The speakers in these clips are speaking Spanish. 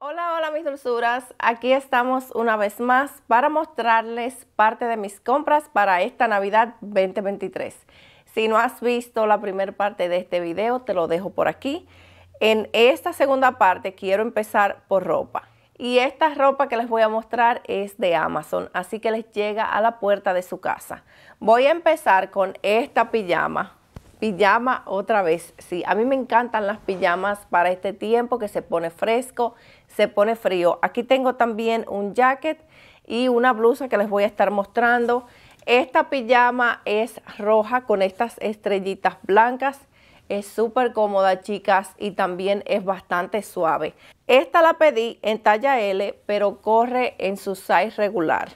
Hola, hola mis dulzuras. Aquí estamos una vez más para mostrarles parte de mis compras para esta Navidad 2023. Si no has visto la primera parte de este video, te lo dejo por aquí. En esta segunda parte quiero empezar por ropa. Y esta ropa que les voy a mostrar es de Amazon, así que les llega a la puerta de su casa. Voy a empezar con esta pijama Pijama otra vez, sí, a mí me encantan las pijamas para este tiempo que se pone fresco, se pone frío. Aquí tengo también un jacket y una blusa que les voy a estar mostrando. Esta pijama es roja con estas estrellitas blancas. Es súper cómoda, chicas, y también es bastante suave. Esta la pedí en talla L, pero corre en su size regular.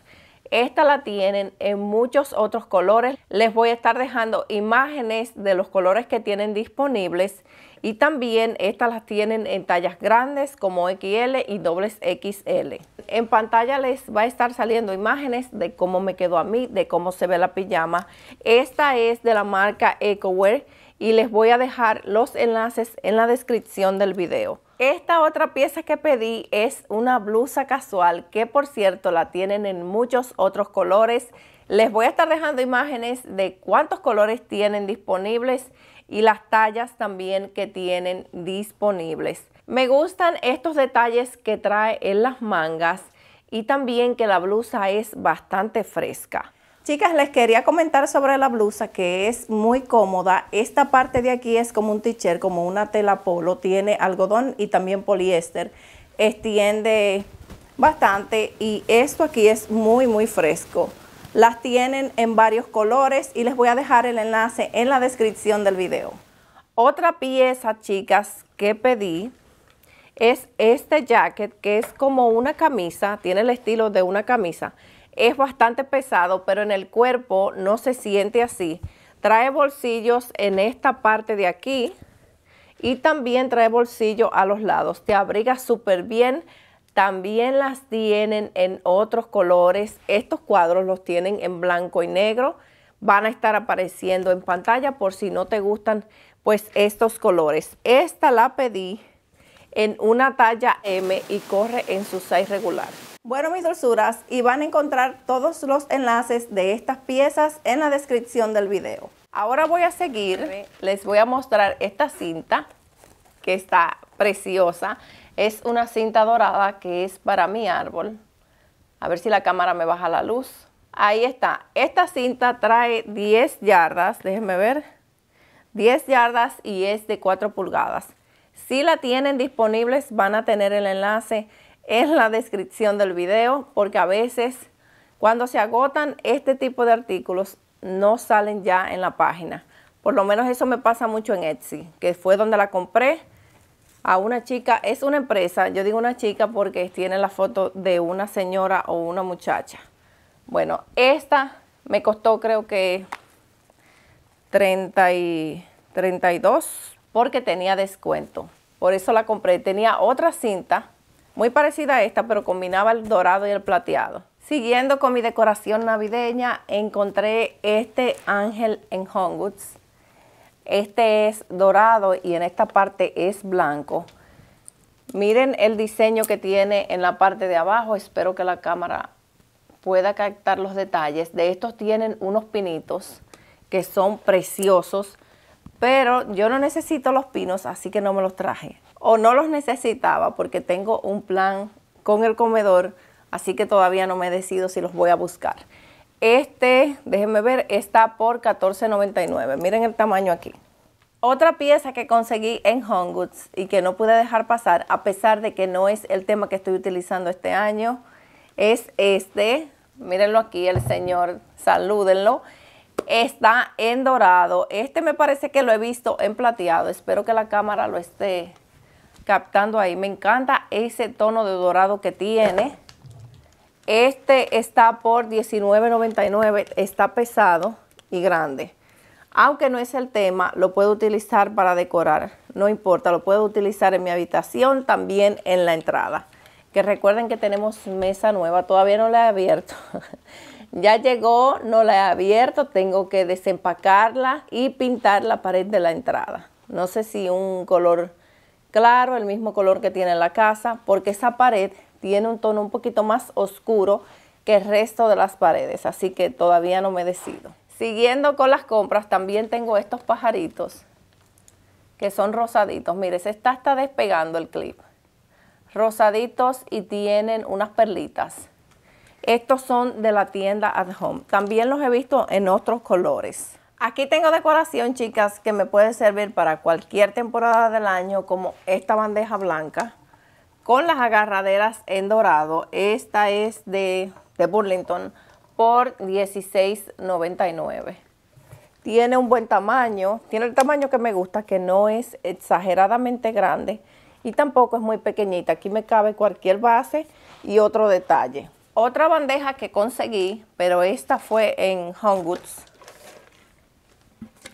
Esta la tienen en muchos otros colores. Les voy a estar dejando imágenes de los colores que tienen disponibles. Y también estas las tienen en tallas grandes como XL y xl En pantalla les va a estar saliendo imágenes de cómo me quedó a mí, de cómo se ve la pijama. Esta es de la marca wear y les voy a dejar los enlaces en la descripción del video. Esta otra pieza que pedí es una blusa casual que por cierto la tienen en muchos otros colores. Les voy a estar dejando imágenes de cuántos colores tienen disponibles y las tallas también que tienen disponibles. Me gustan estos detalles que trae en las mangas y también que la blusa es bastante fresca. Chicas, les quería comentar sobre la blusa que es muy cómoda. Esta parte de aquí es como un t-shirt, como una tela polo. Tiene algodón y también poliéster. Extiende bastante y esto aquí es muy, muy fresco. Las tienen en varios colores y les voy a dejar el enlace en la descripción del video. Otra pieza, chicas, que pedí es este jacket que es como una camisa. Tiene el estilo de una camisa es bastante pesado, pero en el cuerpo no se siente así. Trae bolsillos en esta parte de aquí y también trae bolsillo a los lados. Te abriga súper bien. También las tienen en otros colores. Estos cuadros los tienen en blanco y negro. Van a estar apareciendo en pantalla por si no te gustan pues estos colores. Esta la pedí en una talla M y corre en su size regular. Bueno, mis dulzuras, y van a encontrar todos los enlaces de estas piezas en la descripción del video. Ahora voy a seguir, les voy a mostrar esta cinta que está preciosa. Es una cinta dorada que es para mi árbol. A ver si la cámara me baja la luz. Ahí está. Esta cinta trae 10 yardas, déjenme ver, 10 yardas y es de 4 pulgadas. Si la tienen disponibles, van a tener el enlace en la descripción del video, porque a veces cuando se agotan este tipo de artículos no salen ya en la página. Por lo menos eso me pasa mucho en Etsy, que fue donde la compré a una chica, es una empresa, yo digo una chica porque tiene la foto de una señora o una muchacha. Bueno, esta me costó creo que 30 y 32 porque tenía descuento. Por eso la compré. Tenía otra cinta muy parecida a esta, pero combinaba el dorado y el plateado. Siguiendo con mi decoración navideña, encontré este ángel en Goods. Este es dorado y en esta parte es blanco. Miren el diseño que tiene en la parte de abajo. Espero que la cámara pueda captar los detalles. De estos tienen unos pinitos que son preciosos pero yo no necesito los pinos, así que no me los traje. O no los necesitaba porque tengo un plan con el comedor, así que todavía no me decido si los voy a buscar. Este, déjenme ver, está por $14.99. Miren el tamaño aquí. Otra pieza que conseguí en Home Goods y que no pude dejar pasar, a pesar de que no es el tema que estoy utilizando este año, es este. Mírenlo aquí, el señor, salúdenlo está en dorado. Este me parece que lo he visto en plateado. Espero que la cámara lo esté captando ahí. Me encanta ese tono de dorado que tiene. Este está por $19.99. Está pesado y grande. Aunque no es el tema, lo puedo utilizar para decorar. No importa, lo puedo utilizar en mi habitación, también en la entrada. Que recuerden que tenemos mesa nueva. Todavía no la he abierto. Ya llegó, no la he abierto, tengo que desempacarla y pintar la pared de la entrada. No sé si un color claro, el mismo color que tiene la casa, porque esa pared tiene un tono un poquito más oscuro que el resto de las paredes, así que todavía no me decido. Siguiendo con las compras, también tengo estos pajaritos que son rosaditos. Mire, se está hasta despegando el clip. Rosaditos y tienen unas perlitas. Estos son de la tienda At Home. También los he visto en otros colores. Aquí tengo decoración, chicas, que me puede servir para cualquier temporada del año, como esta bandeja blanca con las agarraderas en dorado. Esta es de, Burlington por $16.99. Tiene un buen tamaño, tiene el tamaño que me gusta, que no es exageradamente grande y tampoco es muy pequeñita. Aquí me cabe cualquier base y otro detalle. Otra bandeja que conseguí, pero esta fue en Homewoods.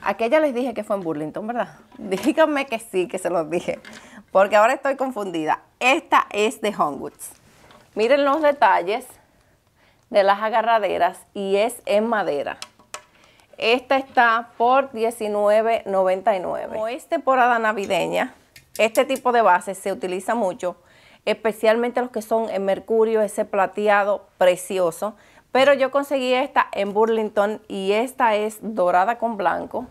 Aquella les dije que fue en Burlington, ¿verdad? Díganme que sí, que se los dije. Porque ahora estoy confundida. Esta es de Homewoods. Miren los detalles de las agarraderas y es en madera. Esta está por $19.99. Como es temporada navideña, este tipo de base se utiliza mucho especialmente los que son en mercurio, ese plateado precioso. Pero yo conseguí esta en Burlington y esta es dorada con blanco.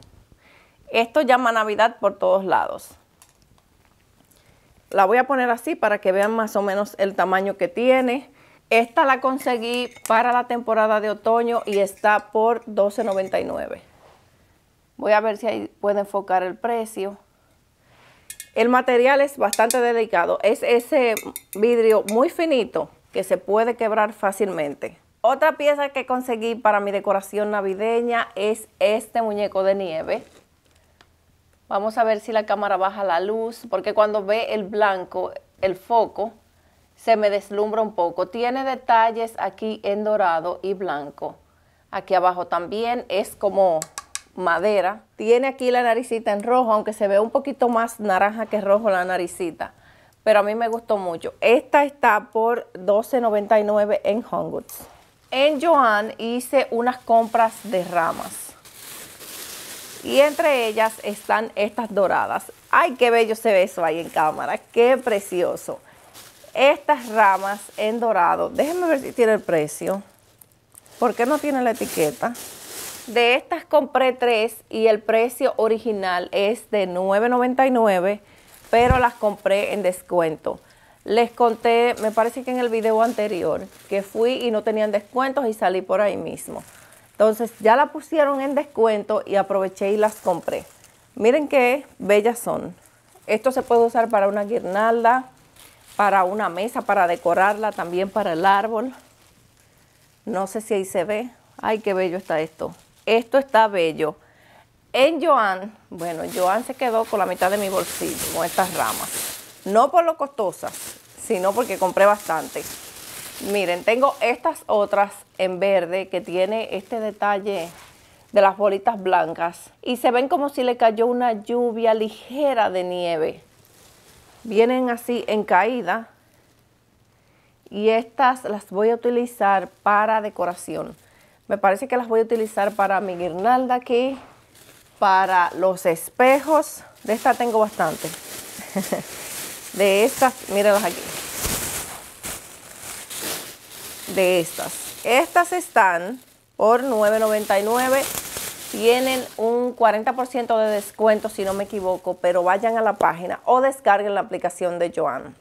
Esto llama Navidad por todos lados. La voy a poner así para que vean más o menos el tamaño que tiene. Esta la conseguí para la temporada de otoño y está por $12.99. Voy a ver si ahí puede enfocar el precio. El material es bastante delicado, es ese vidrio muy finito que se puede quebrar fácilmente. Otra pieza que conseguí para mi decoración navideña es este muñeco de nieve. Vamos a ver si la cámara baja la luz, porque cuando ve el blanco, el foco, se me deslumbra un poco. Tiene detalles aquí en dorado y blanco. Aquí abajo también es como madera. Tiene aquí la naricita en rojo, aunque se ve un poquito más naranja que rojo la naricita. Pero a mí me gustó mucho. Esta está por $12.99 en Home En Joan hice unas compras de ramas. Y entre ellas están estas doradas. ¡Ay, qué bello se ve eso ahí en cámara! ¡Qué precioso! Estas ramas en dorado. Déjenme ver si tiene el precio. ¿Por qué no tiene la etiqueta? de estas compré tres y el precio original es de $9.99, pero las compré en descuento. Les conté, me parece que en el video anterior, que fui y no tenían descuentos y salí por ahí mismo. Entonces ya la pusieron en descuento y aproveché y las compré. Miren qué bellas son. Esto se puede usar para una guirnalda, para una mesa, para decorarla, también para el árbol. No sé si ahí se ve. Ay, qué bello está esto esto está bello. En Joan, bueno, Joan se quedó con la mitad de mi bolsillo con estas ramas. No por lo costosas, sino porque compré bastante. Miren, tengo estas otras en verde que tiene este detalle de las bolitas blancas y se ven como si le cayó una lluvia ligera de nieve. Vienen así en caída y estas las voy a utilizar para decoración. Me parece que las voy a utilizar para mi guirnalda aquí, para los espejos. De esta tengo bastante. De estas, míralas aquí. De estas. Estas están por $9.99. Tienen un 40% de descuento, si no me equivoco, pero vayan a la página o descarguen la aplicación de Joan.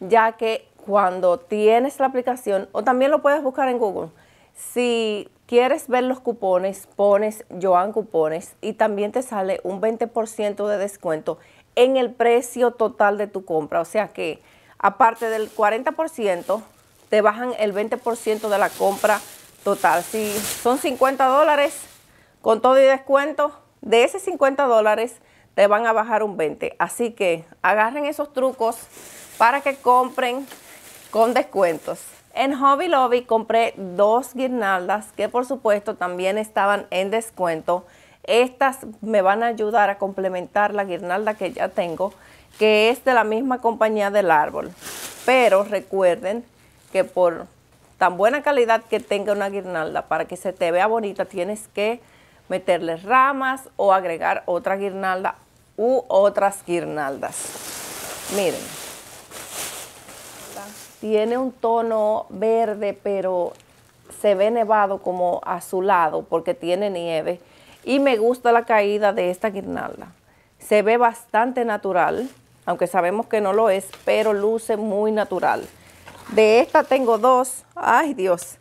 Ya que cuando tienes la aplicación, o también lo puedes buscar en Google, si quieres ver los cupones, pones Joan Cupones y también te sale un 20% de descuento en el precio total de tu compra. O sea que aparte del 40%, te bajan el 20% de la compra total. Si son 50 dólares, con todo y descuento, de esos 50 dólares te van a bajar un 20. Así que agarren esos trucos para que compren con descuentos. En Hobby Lobby compré dos guirnaldas que por supuesto también estaban en descuento. Estas me van a ayudar a complementar la guirnalda que ya tengo, que es de la misma compañía del árbol. Pero recuerden que por tan buena calidad que tenga una guirnalda, para que se te vea bonita tienes que meterle ramas o agregar otra guirnalda u otras guirnaldas. Miren tiene un tono verde, pero se ve nevado como azulado porque tiene nieve. Y me gusta la caída de esta guirnalda. Se ve bastante natural, aunque sabemos que no lo es, pero luce muy natural. De esta tengo dos. ¡Ay, Dios!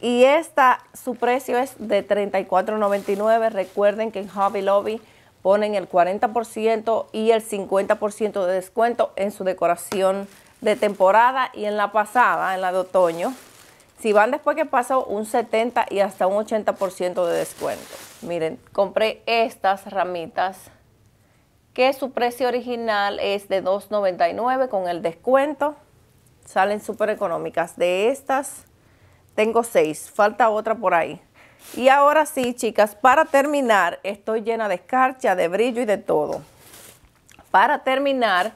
Y esta, su precio es de $34.99. Recuerden que en Hobby Lobby ponen el 40% y el 50% de descuento en su decoración de temporada y en la pasada, en la de otoño, si van después que pasó un 70 y hasta un 80% de descuento. Miren, compré estas ramitas que su precio original es de $2.99 con el descuento. Salen súper económicas. De estas tengo seis, falta otra por ahí. Y ahora sí, chicas, para terminar, estoy llena de escarcha, de brillo y de todo. Para terminar,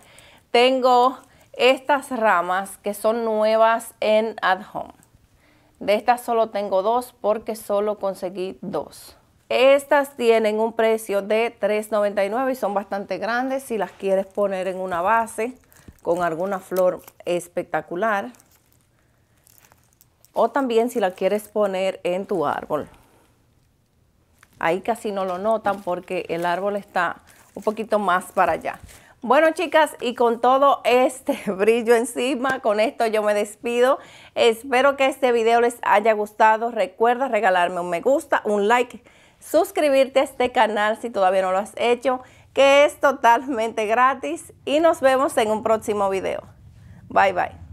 tengo estas ramas que son nuevas en At Home. De estas solo tengo dos porque solo conseguí dos. Estas tienen un precio de $3.99 y son bastante grandes si las quieres poner en una base con alguna flor espectacular. O también si la quieres poner en tu árbol. Ahí casi no lo notan porque el árbol está un poquito más para allá. Bueno chicas, y con todo este brillo encima, con esto yo me despido. Espero que este video les haya gustado. Recuerda regalarme un me gusta, un like, suscribirte a este canal si todavía no lo has hecho, que es totalmente gratis. Y nos vemos en un próximo video. Bye bye.